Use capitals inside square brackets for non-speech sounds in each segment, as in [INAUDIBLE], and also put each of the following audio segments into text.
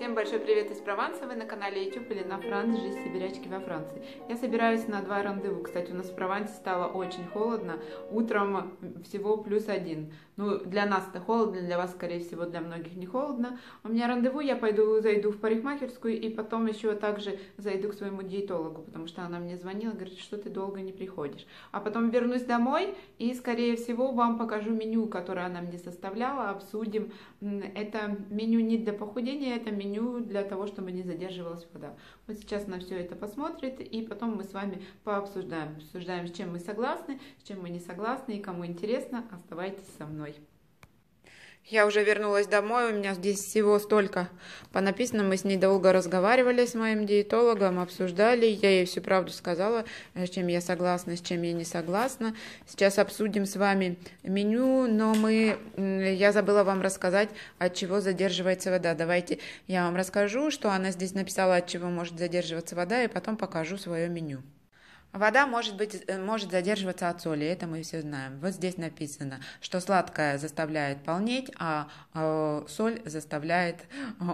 Всем большой привет из Прованса, вы на канале YouTube или на Франц, жизнь сибирячки во Франции. Я собираюсь на два рандеву, кстати, у нас в Провансе стало очень холодно, утром всего плюс один. Ну, для нас это холодно, для вас, скорее всего, для многих не холодно. У меня рандеву, я пойду зайду в парикмахерскую и потом еще также зайду к своему диетологу, потому что она мне звонила, говорит, что ты долго не приходишь. А потом вернусь домой и, скорее всего, вам покажу меню, которое она мне составляла, обсудим. Это меню не для похудения, это меню меню для того, чтобы не задерживалась вода. Вот сейчас она все это посмотрит, и потом мы с вами пообсуждаем. Обсуждаем, с чем мы согласны, с чем мы не согласны, и кому интересно, оставайтесь со мной. Я уже вернулась домой, у меня здесь всего столько. Понаписано. мы с ней долго разговаривали с моим диетологом, обсуждали. Я ей всю правду сказала, э, с чем я согласна, с чем я не согласна. Сейчас обсудим с вами меню, но мы... Я забыла вам рассказать, от чего задерживается вода. Давайте я вам расскажу, что она здесь написала, от чего может задерживаться вода, и потом покажу свое меню. Вода может, быть, э, может задерживаться от соли, это мы все знаем. Вот здесь написано, что сладкое заставляет полнеть, а э, соль заставляет э,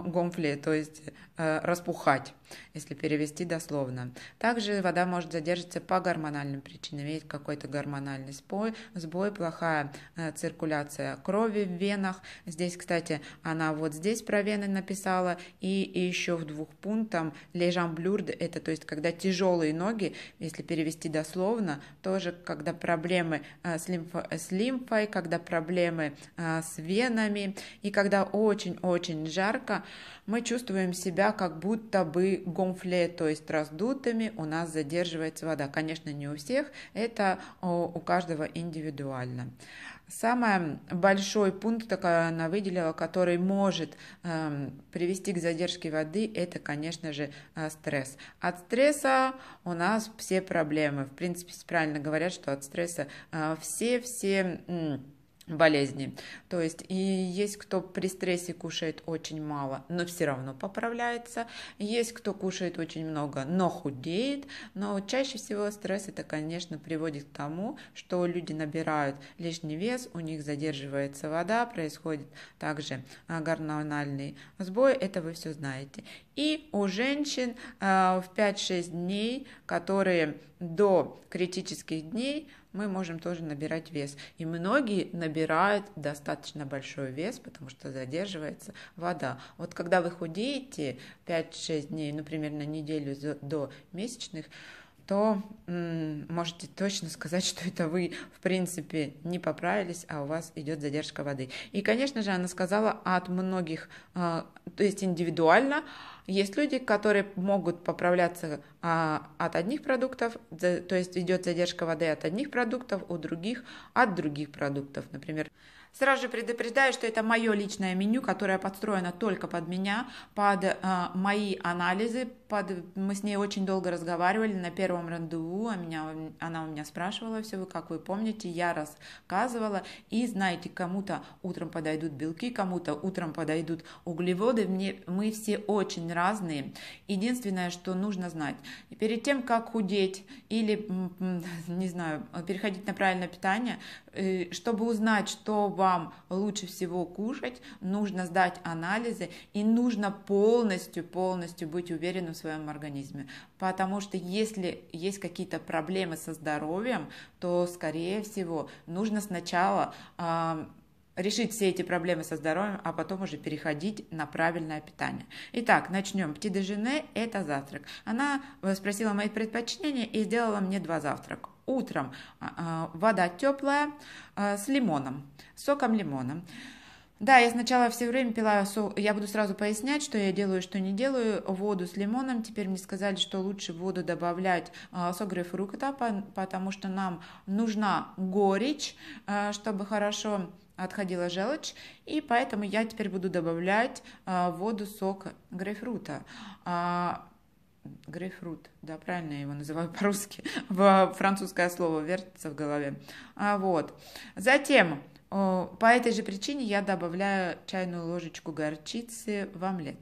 гомфли, то есть э, распухать, если перевести дословно. Также вода может задерживаться по гормональным причинам. Есть какой-то гормональный спой сбой плохая э, циркуляция крови в венах. Здесь, кстати, она вот здесь про вены написала, и, и еще в двух пунктах лежамблюрд, это то есть когда тяжелые ноги, если перевести дословно, тоже когда проблемы э, с, лимфо, э, с лимфой, когда проблемы э, с венами и когда очень-очень жарко, мы чувствуем себя как будто бы гомфле, то есть раздутыми, у нас задерживается вода. Конечно, не у всех, это у каждого индивидуально. Самый большой пункт, который она выделила, который может э, привести к задержке воды, это, конечно же, э, стресс. От стресса у нас все проблемы. В принципе, правильно говорят, что от стресса все-все... Э, болезни. То есть и есть кто при стрессе кушает очень мало, но все равно поправляется. Есть кто кушает очень много, но худеет. Но чаще всего стресс это, конечно, приводит к тому, что люди набирают лишний вес, у них задерживается вода, происходит также а, гормональный сбой. Это вы все знаете. И у женщин а, в 5-6 дней, которые до критических дней мы можем тоже набирать вес. И многие набирают достаточно большой вес, потому что задерживается вода. Вот когда вы худеете 5-6 дней, например, на неделю до месячных, то можете точно сказать, [LAUGHS] что это вы, в принципе, не поправились, а у вас идет задержка воды. И, конечно же, она сказала от многих, а, то есть индивидуально, есть люди, которые могут поправляться а, от одних продуктов, то есть идет задержка воды от одних продуктов, у других от других продуктов. Например, Сразу же предупреждаю, что это мое личное меню, которое подстроено только под меня, под э, мои анализы. Под... Мы с ней очень долго разговаривали на первом рандеву, а меня, она у меня спрашивала все, вы как вы помните, я рассказывала. И знаете, кому-то утром подойдут белки, кому-то утром подойдут углеводы. Мне... Мы все очень разные. Единственное, что нужно знать, перед тем, как худеть или, [LAUGHS] не знаю, переходить на правильное питание, Э, чтобы узнать, что вам лучше всего кушать, нужно сдать анализы и нужно полностью, полностью быть уверенным в своем организме. Потому что если есть какие-то проблемы со здоровьем, то, скорее всего, нужно сначала э, решить все эти проблемы со здоровьем, а потом уже переходить на правильное питание. Итак, начнем. Пти это завтрак. Она э, спросила мои предпочтения и сделала мне два завтрака утром а, а, вода теплая а, с лимоном, соком лимона. Да, я сначала все время пила сок. Я буду сразу пояснять, что я делаю, что не делаю. Воду с лимоном. Теперь мне сказали, что лучше воду добавлять сок грейпфрута, потому что нам нужна горечь, чтобы хорошо отходила желчь, и поэтому я теперь буду добавлять воду сок грейпфрута грейпфрут, да, правильно я его называю [LAUGHS] по-русски, В французское слово вертится в голове. А вот. Затем, по этой же причине я добавляю чайную ложечку горчицы в омлет.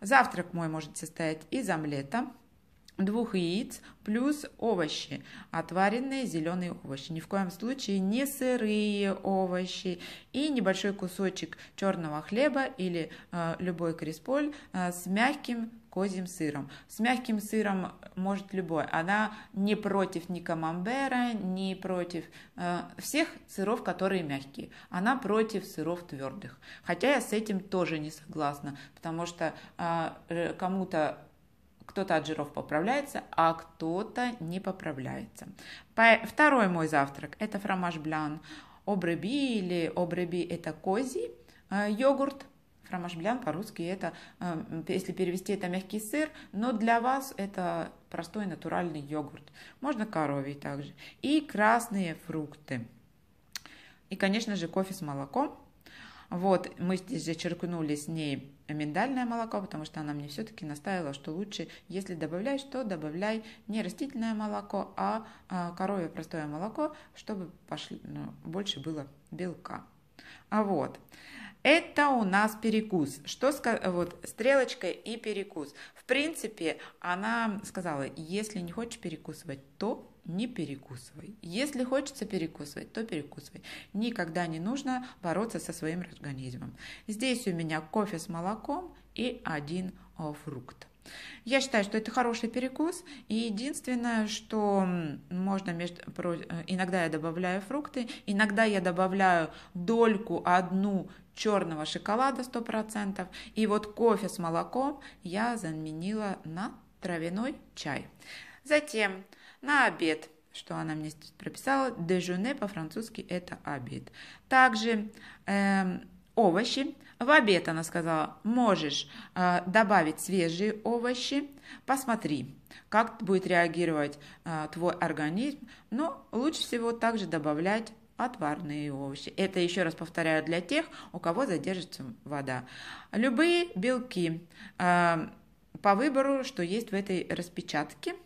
Завтрак мой может состоять из омлета, двух яиц плюс овощи, отваренные зеленые овощи. Ни в коем случае не сырые овощи и небольшой кусочек черного хлеба или э, любой кресполь э, с мягким козьим сыром. С мягким сыром может любой. Она не против ни камамбера, не против э, всех сыров, которые мягкие. Она против сыров твердых. Хотя я с этим тоже не согласна, потому что э, э кому-то кто-то от жиров поправляется, а кто-то не поправляется. Второй мой завтрак – это фромаж блян. Обреби или обреби – это козий э, йогурт, Фромаж блян по-русски это, э, если перевести, это мягкий сыр, но для вас это простой натуральный йогурт. Можно коровий также. И красные фрукты. И, конечно же, кофе с молоком. Вот, мы здесь зачеркнули с ней миндальное молоко, потому что она мне все-таки настаивала, что лучше, если добавляешь, то добавляй не растительное молоко, а, а коровье простое молоко, чтобы пошли, ну, больше было белка. А вот. Это у нас перекус. Что вот стрелочкой и перекус. В принципе, она сказала, если не хочешь перекусывать, то не перекусывай. Если хочется перекусывать, то перекусывай. Никогда не нужно бороться со своим организмом. Здесь у меня кофе с молоком и один э, фрукт. Я считаю, что это хороший перекус. И единственное, что можно между... Э, иногда я добавляю фрукты, иногда я добавляю дольку одну черного шоколада 100%. И вот кофе с молоком я заменила на травяной чай. Затем на обед, что она мне здесь прописала, дежуне по-французски это обед. Также э, овощи. В обед она сказала, можешь э, добавить свежие овощи, посмотри, как будет реагировать э, твой организм, но лучше всего также добавлять отварные овощи. Это еще раз повторяю для тех, у кого задержится вода. Любые белки э, по выбору, что есть в этой распечатке –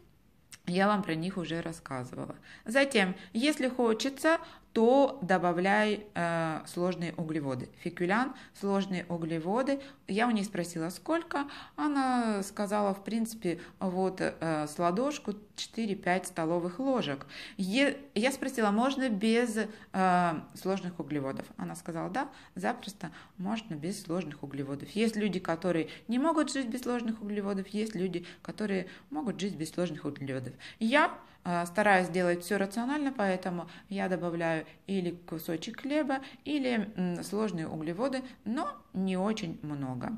я вам про них уже рассказывала. Затем, если хочется, то добавляй э, сложные углеводы. фикулян сложные углеводы. Я у нее спросила, сколько. Она сказала, в принципе, вот э, с ладошку 4-5 столовых ложек. Е, я спросила, можно без э, сложных углеводов? Она сказала, да, запросто можно без сложных углеводов. Есть люди, которые не могут жить без сложных углеводов, есть люди, которые могут жить без сложных углеводов. Я Э, стараюсь делать все рационально, поэтому я добавляю или кусочек хлеба, или сложные углеводы, но не очень много.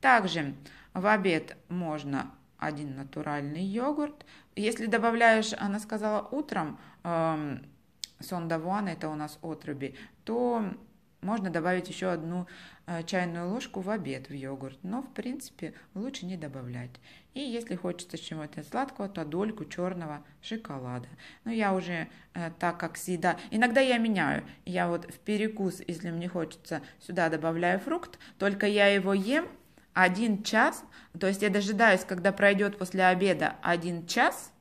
Также в обед можно один натуральный йогурт. Если добавляешь, она сказала утром, э, эм, сон это у нас отруби, то можно добавить еще одну э, чайную ложку в обед в йогурт, но в принципе лучше не добавлять. И если хочется чего-то сладкого, то дольку черного шоколада. Но я уже э, так как съеда... Иногда я меняю. Я вот в перекус, если мне хочется, сюда добавляю фрукт, только я его ем один час, то есть я дожидаюсь, когда пройдет после обеда один час,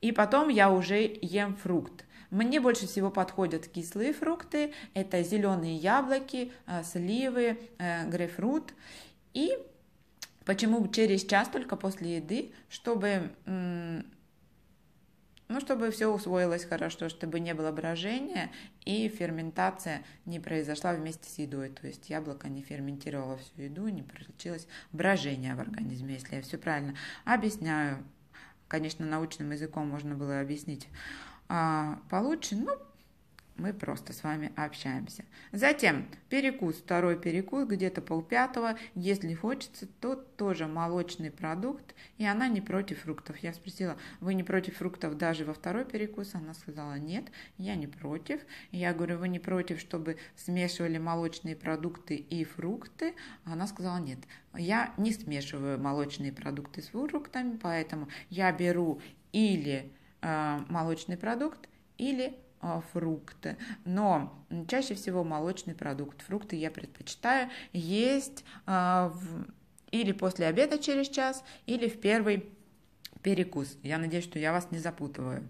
и потом я уже ем фрукт. Мне больше всего подходят кислые фрукты, это зеленые яблоки, э, сливы, э, грейпфрут. И почему через час только после еды, чтобы ну, чтобы все усвоилось хорошо, чтобы не было брожения и ферментация не произошла вместе с едой. То есть яблоко не ферментировало всю еду, не получилось брожение в организме, если я все правильно объясняю. Конечно, научным языком можно было объяснить. А, Получен, ну, мы просто с вами общаемся. Затем перекус, второй перекус, где-то полпятого. Если хочется, то тоже молочный продукт, и она не против фруктов. Я спросила, вы не против фруктов даже во второй перекус? Она сказала, нет, я не против. Я говорю, вы не против, чтобы смешивали молочные продукты и фрукты? Она сказала, нет, я не смешиваю молочные продукты с фруктами, поэтому я беру или Э, молочный продукт или э, фрукты. Но чаще всего молочный продукт. Фрукты я предпочитаю есть э, или после обеда через час, или в первый перекус. Я надеюсь, что я вас не запутываю.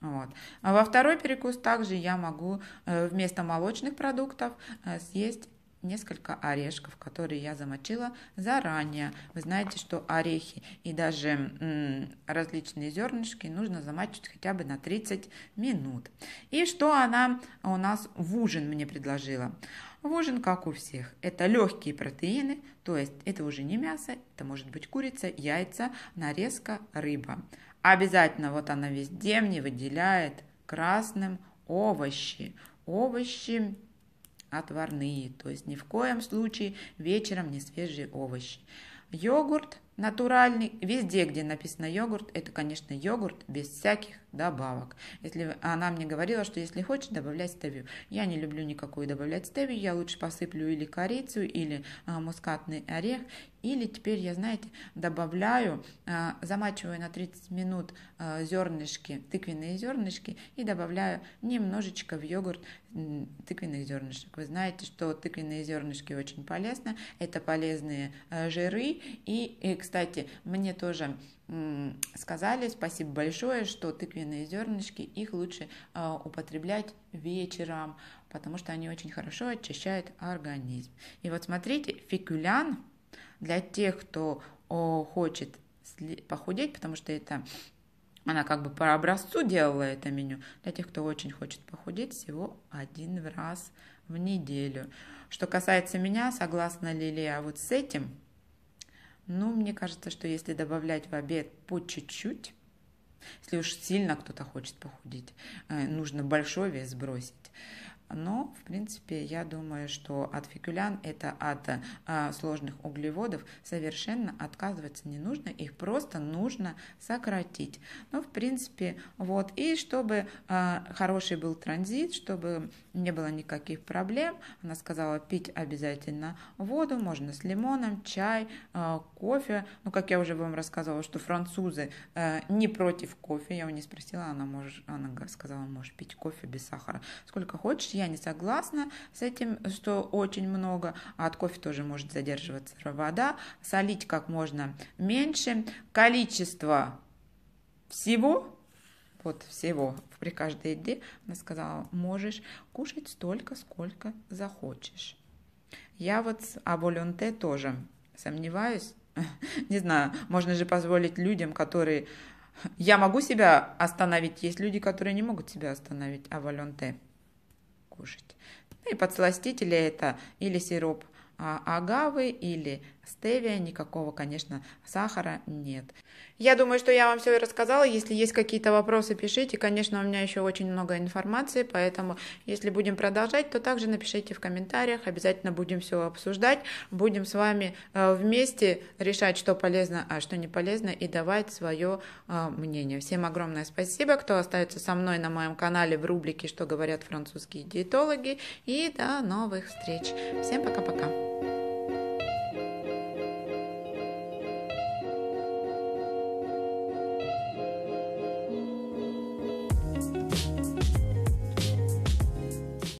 Вот. А во второй перекус также я могу вместо молочных продуктов съесть несколько орешков, которые я замочила заранее. Вы знаете, что орехи и даже различные зернышки нужно замачивать хотя бы на 30 минут. И что она у нас в ужин мне предложила? В ужин, как у всех, это легкие протеины, то есть это уже не мясо, это может быть курица, яйца, нарезка, рыба. Обязательно вот она везде мне выделяет красным овощи. Овощи отварные, то есть ни в коем случае вечером не свежие овощи. Йогурт натуральный, везде, где написано йогурт, это, конечно, йогурт без всяких добавок. Если она мне говорила, что если хочешь, добавлять стевию. Я не люблю никакую добавлять стевию, я лучше посыплю или корицу, или а, мускатный орех, или теперь я, знаете, добавляю, а, замачиваю на 30 минут а, зернышки, тыквенные зернышки и добавляю немножечко в йогурт тыквенных зернышек. Вы знаете, что тыквенные зернышки очень полезны, это полезные а, жиры. И, и кстати, мне тоже сказали, спасибо большое, что тыквенные зернышки, их лучше употреблять вечером, потому что они очень хорошо очищают организм. И вот смотрите, фикулян для тех, кто о, хочет похудеть, потому что это она как бы по образцу делала это меню. Для тех, кто очень хочет похудеть, всего один раз в неделю. Что касается меня, согласна ли Лилия вот с этим, ну, мне кажется, что если добавлять в обед по чуть-чуть, если уж сильно кто-то хочет похудеть, э, нужно большой вес сбросить, но, в принципе, я думаю, что от фикулян, это от а, сложных углеводов, совершенно отказываться не нужно, их просто нужно сократить. Ну, в принципе, вот, и чтобы а, хороший был транзит, чтобы не было никаких проблем, она сказала пить обязательно воду, можно с лимоном, чай, а, кофе. Ну, как я уже вам рассказывала, что французы а, не против кофе, я у нее спросила, она, может, она сказала, можешь пить кофе без сахара, сколько хочешь, я не согласна с этим, что очень много, а от кофе тоже может задерживаться вода, солить как можно меньше, количество всего, вот всего при каждой еде, она сказала, можешь кушать столько, сколько захочешь. Я вот с аболюнте тоже сомневаюсь, [LAUGHS] не знаю, можно же позволить людям, которые... Я могу себя остановить, есть люди, которые не могут себя остановить, а волонте покушать. Ну и подсластители это или сироп а, агавы, или стевия, никакого, конечно, сахара нет. Я думаю, что я вам все рассказала. Если есть какие-то вопросы, пишите. Конечно, у меня еще очень много информации, поэтому если будем продолжать, то также напишите в комментариях. Обязательно будем все обсуждать. Будем с вами э, вместе решать, что полезно, а что не полезно, и давать свое э, мнение. Всем огромное спасибо, кто остается со мной на моем канале в рубрике «Что говорят французские диетологи». И до новых встреч. Всем пока-пока.